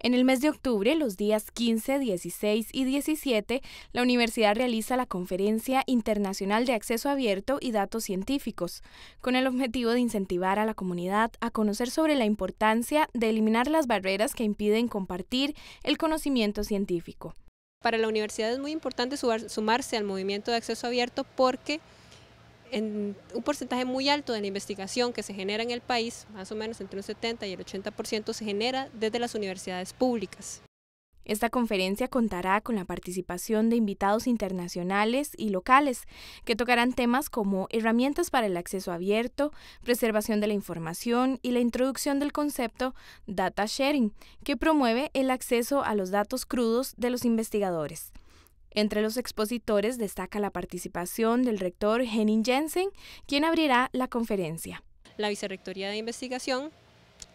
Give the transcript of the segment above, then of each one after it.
En el mes de octubre, los días 15, 16 y 17, la universidad realiza la Conferencia Internacional de Acceso Abierto y Datos Científicos, con el objetivo de incentivar a la comunidad a conocer sobre la importancia de eliminar las barreras que impiden compartir el conocimiento científico. Para la universidad es muy importante sumarse al movimiento de acceso abierto porque un porcentaje muy alto de la investigación que se genera en el país, más o menos entre un 70 y el 80%, se genera desde las universidades públicas. Esta conferencia contará con la participación de invitados internacionales y locales que tocarán temas como herramientas para el acceso abierto, preservación de la información y la introducción del concepto data sharing, que promueve el acceso a los datos crudos de los investigadores. Entre los expositores destaca la participación del rector Henning Jensen, quien abrirá la conferencia. La Vicerrectoría de Investigación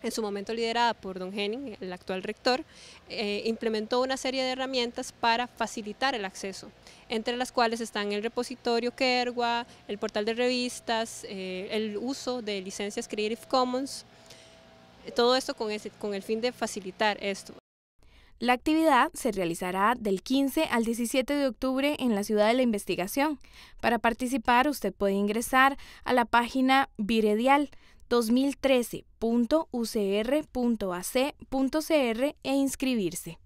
en su momento liderada por don Henning, el actual rector, eh, implementó una serie de herramientas para facilitar el acceso, entre las cuales están el repositorio Kerwa, el portal de revistas, eh, el uso de licencias Creative Commons, todo esto con el fin de facilitar esto. La actividad se realizará del 15 al 17 de octubre en la Ciudad de la Investigación. Para participar, usted puede ingresar a la página Viredial 2013.ucr.ac.cr e inscribirse.